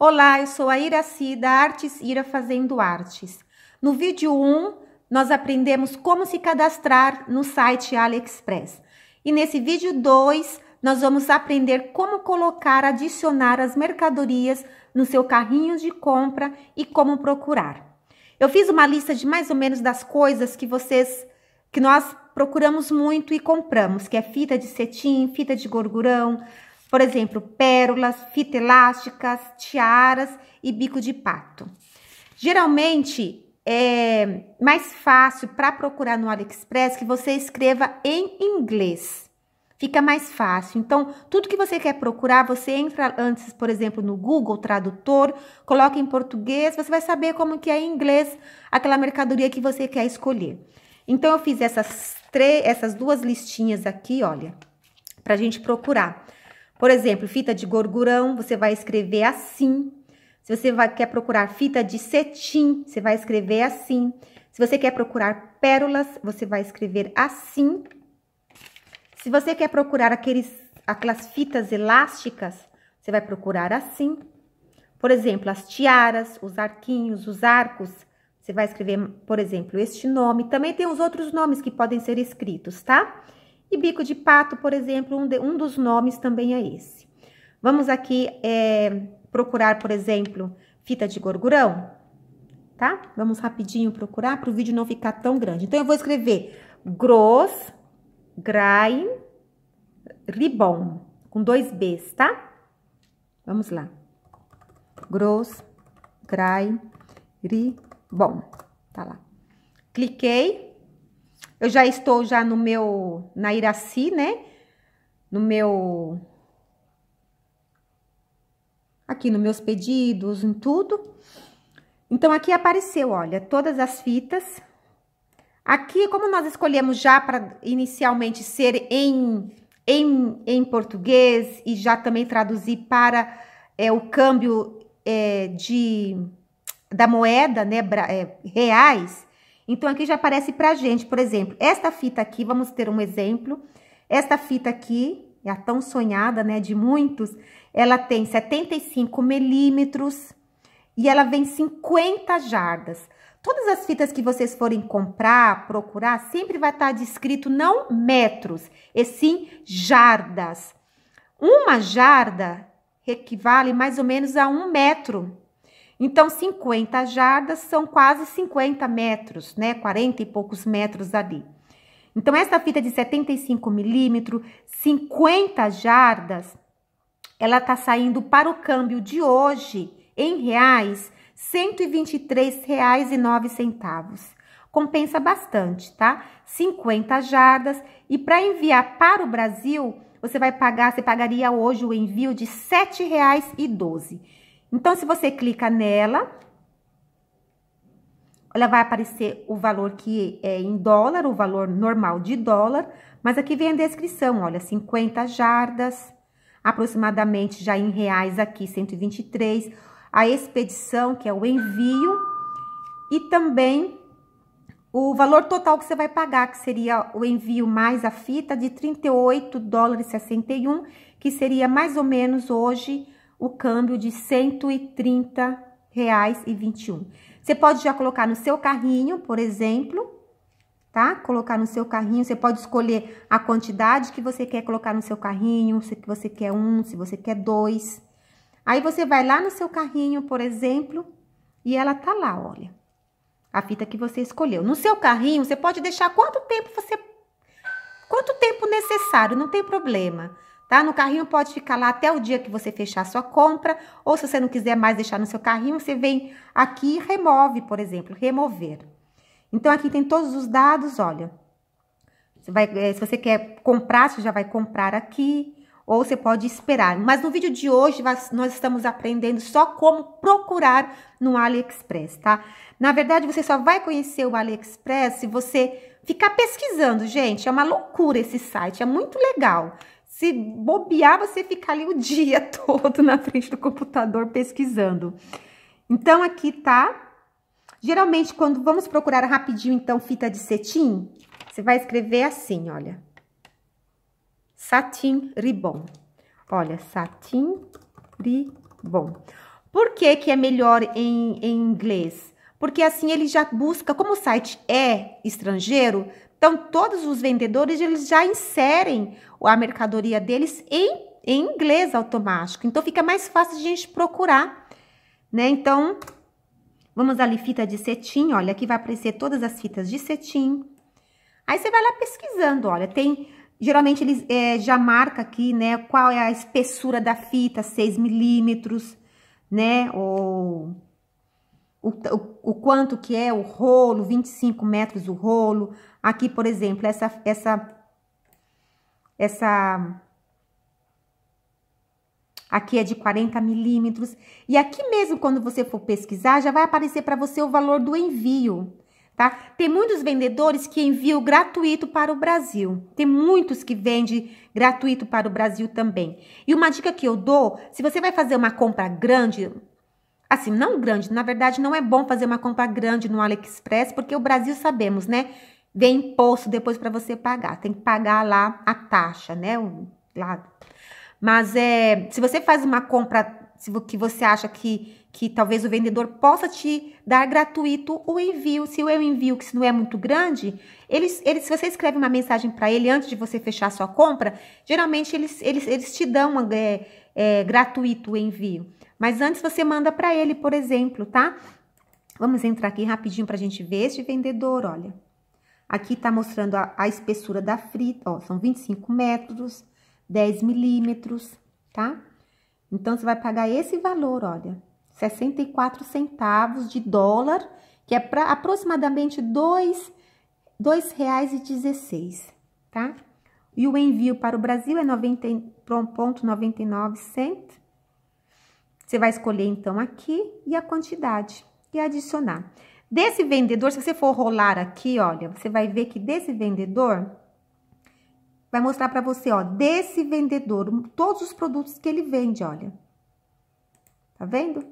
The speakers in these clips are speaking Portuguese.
Olá, eu sou a Iraci da Artes Ira Fazendo Artes. No vídeo 1, nós aprendemos como se cadastrar no site AliExpress. E nesse vídeo 2, nós vamos aprender como colocar, adicionar as mercadorias no seu carrinho de compra e como procurar. Eu fiz uma lista de mais ou menos das coisas que vocês que nós procuramos muito e compramos, que é fita de cetim, fita de gorgurão, por exemplo, pérolas, fita elásticas, tiaras e bico de pato. Geralmente é mais fácil para procurar no AliExpress que você escreva em inglês. Fica mais fácil. Então, tudo que você quer procurar, você entra antes, por exemplo, no Google Tradutor, coloca em português, você vai saber como que é em inglês aquela mercadoria que você quer escolher. Então, eu fiz essas, essas duas listinhas aqui, olha, para a gente procurar. Por exemplo, fita de gorgurão, você vai escrever assim. Se você vai, quer procurar fita de cetim, você vai escrever assim. Se você quer procurar pérolas, você vai escrever assim. Se você quer procurar aqueles, aquelas fitas elásticas, você vai procurar assim. Por exemplo, as tiaras, os arquinhos, os arcos, você vai escrever, por exemplo, este nome. Também tem os outros nomes que podem ser escritos, tá? Tá? E bico de pato, por exemplo, um, de, um dos nomes também é esse. Vamos aqui é, procurar, por exemplo, fita de gorgurão, tá? Vamos rapidinho procurar para o vídeo não ficar tão grande. Então, eu vou escrever gross, grain, ribbon, com dois Bs, tá? Vamos lá. Gross, grain, ribbon, tá lá. Cliquei, eu já estou já no meu, na Iraci, né? No meu... Aqui nos meus pedidos, em tudo. Então, aqui apareceu, olha, todas as fitas. Aqui, como nós escolhemos já para inicialmente ser em, em, em português e já também traduzir para é, o câmbio é, de, da moeda, né, é, reais, então, aqui já aparece pra gente, por exemplo, esta fita aqui, vamos ter um exemplo. Esta fita aqui, é a tão sonhada, né, de muitos, ela tem 75 milímetros e ela vem 50 jardas. Todas as fitas que vocês forem comprar, procurar, sempre vai estar tá descrito não metros, e sim jardas. Uma jarda equivale mais ou menos a um metro, então, 50 jardas são quase 50 metros, né? 40 e poucos metros ali. Então, essa fita de 75 milímetros, 50 jardas, ela tá saindo para o câmbio de hoje, em reais, R$ 123,09. Compensa bastante, tá? 50 jardas. E para enviar para o Brasil, você vai pagar, você pagaria hoje o envio de R$ 7,12. Então, se você clica nela, ela vai aparecer o valor que é em dólar, o valor normal de dólar, mas aqui vem a descrição, olha, 50 jardas, aproximadamente já em reais aqui, 123, a expedição, que é o envio, e também o valor total que você vai pagar, que seria o envio mais a fita de 38 dólares 61, que seria mais ou menos hoje o câmbio de R$ 130,21. Você pode já colocar no seu carrinho, por exemplo, tá? Colocar no seu carrinho, você pode escolher a quantidade que você quer colocar no seu carrinho, se você quer um, se você quer dois. Aí você vai lá no seu carrinho, por exemplo, e ela tá lá, olha. A fita que você escolheu. No seu carrinho, você pode deixar quanto tempo você quanto tempo necessário, não tem problema tá? No carrinho pode ficar lá até o dia que você fechar sua compra, ou se você não quiser mais deixar no seu carrinho, você vem aqui e remove, por exemplo, remover. Então, aqui tem todos os dados, olha. Você vai, eh, se você quer comprar, você já vai comprar aqui, ou você pode esperar. Mas no vídeo de hoje, nós estamos aprendendo só como procurar no AliExpress, tá? Na verdade, você só vai conhecer o AliExpress se você ficar pesquisando, gente. É uma loucura esse site, é muito legal. Se bobear, você fica ali o dia todo na frente do computador pesquisando. Então, aqui tá. Geralmente, quando vamos procurar rapidinho, então, fita de cetim, você vai escrever assim, olha. Satin Ribbon. Olha, satin ribbon. Por que que é melhor em, em inglês? Porque assim ele já busca, como o site é estrangeiro, então, todos os vendedores eles já inserem a mercadoria deles em, em inglês automático. Então, fica mais fácil de a gente procurar, né? Então, vamos ali, fita de cetim. Olha, aqui vai aparecer todas as fitas de cetim. Aí, você vai lá pesquisando. Olha, tem... Geralmente, eles é, já marca aqui, né? Qual é a espessura da fita, 6 milímetros, né? Ou o, o, o quanto que é o rolo, 25 metros o rolo. Aqui, por exemplo, essa, essa, essa Aqui é de 40 milímetros. E aqui mesmo, quando você for pesquisar, já vai aparecer para você o valor do envio, tá? Tem muitos vendedores que enviam gratuito para o Brasil. Tem muitos que vendem gratuito para o Brasil também. E uma dica que eu dou, se você vai fazer uma compra grande, Assim, não grande, na verdade não é bom fazer uma compra grande no AliExpress, porque o Brasil sabemos, né? Vem imposto depois para você pagar, tem que pagar lá a taxa, né? O, lá. Mas é, se você faz uma compra que você acha que, que talvez o vendedor possa te dar gratuito o envio. Se o envio, que se não é muito grande, eles, eles, se você escreve uma mensagem para ele antes de você fechar a sua compra, geralmente eles, eles, eles te dão é, é, gratuito o envio. Mas antes você manda para ele, por exemplo, tá? Vamos entrar aqui rapidinho para a gente ver este vendedor, olha. Aqui tá mostrando a, a espessura da frita, ó, são 25 metros, 10 milímetros, tá? Então, você vai pagar esse valor, olha, 64 centavos de dólar, que é pra, aproximadamente R$ 2,16, tá? E o envio para o Brasil é 90,99 cent, você vai escolher então aqui e a quantidade e adicionar. Desse vendedor, se você for rolar aqui, olha, você vai ver que desse vendedor vai mostrar para você, ó, desse vendedor, todos os produtos que ele vende, olha. Tá vendo?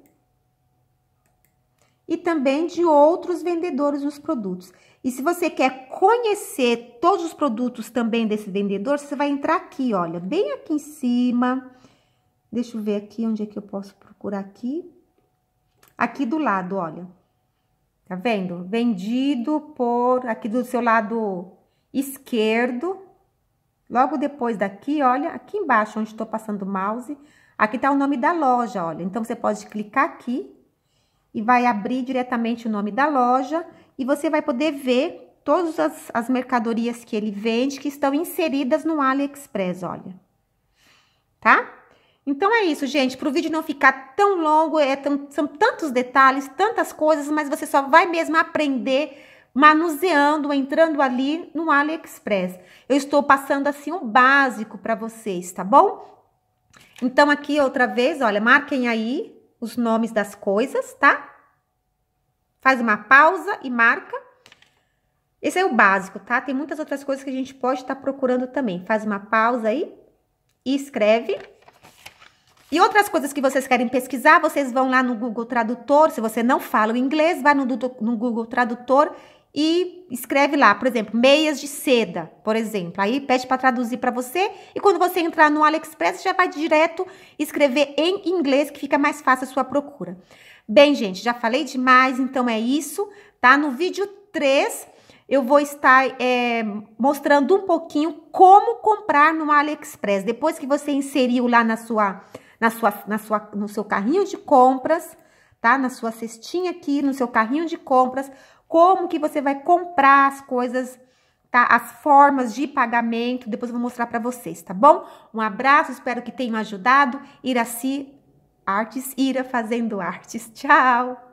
E também de outros vendedores nos produtos. E se você quer conhecer todos os produtos também desse vendedor, você vai entrar aqui, olha, bem aqui em cima. Deixa eu ver aqui onde é que eu posso procurar aqui. Aqui do lado, olha. Tá vendo? Vendido por aqui do seu lado esquerdo. Logo depois daqui, olha, aqui embaixo onde estou passando o mouse, aqui tá o nome da loja, olha. Então você pode clicar aqui e vai abrir diretamente o nome da loja e você vai poder ver todas as, as mercadorias que ele vende que estão inseridas no AliExpress, olha. Tá? Então é isso, gente. Para o vídeo não ficar tão longo, é tão, são tantos detalhes, tantas coisas, mas você só vai mesmo aprender manuseando, entrando ali no AliExpress. Eu estou passando assim o um básico para vocês, tá bom? Então aqui outra vez, olha, marquem aí os nomes das coisas, tá? Faz uma pausa e marca. Esse é o básico, tá? Tem muitas outras coisas que a gente pode estar tá procurando também. Faz uma pausa aí e escreve. E outras coisas que vocês querem pesquisar, vocês vão lá no Google Tradutor. Se você não fala o inglês, vai no, no Google Tradutor e escreve lá, por exemplo, meias de seda, por exemplo. Aí pede para traduzir para você. E quando você entrar no AliExpress, já vai direto escrever em inglês, que fica mais fácil a sua procura. Bem, gente, já falei demais, então é isso, tá? No vídeo 3, eu vou estar é, mostrando um pouquinho como comprar no AliExpress. Depois que você inseriu lá na sua na sua, na sua, no seu carrinho de compras, tá? Na sua cestinha aqui, no seu carrinho de compras, como que você vai comprar as coisas, tá? As formas de pagamento, depois eu vou mostrar para vocês, tá bom? Um abraço, espero que tenham ajudado. Iraci Artes, Ira fazendo artes. Tchau.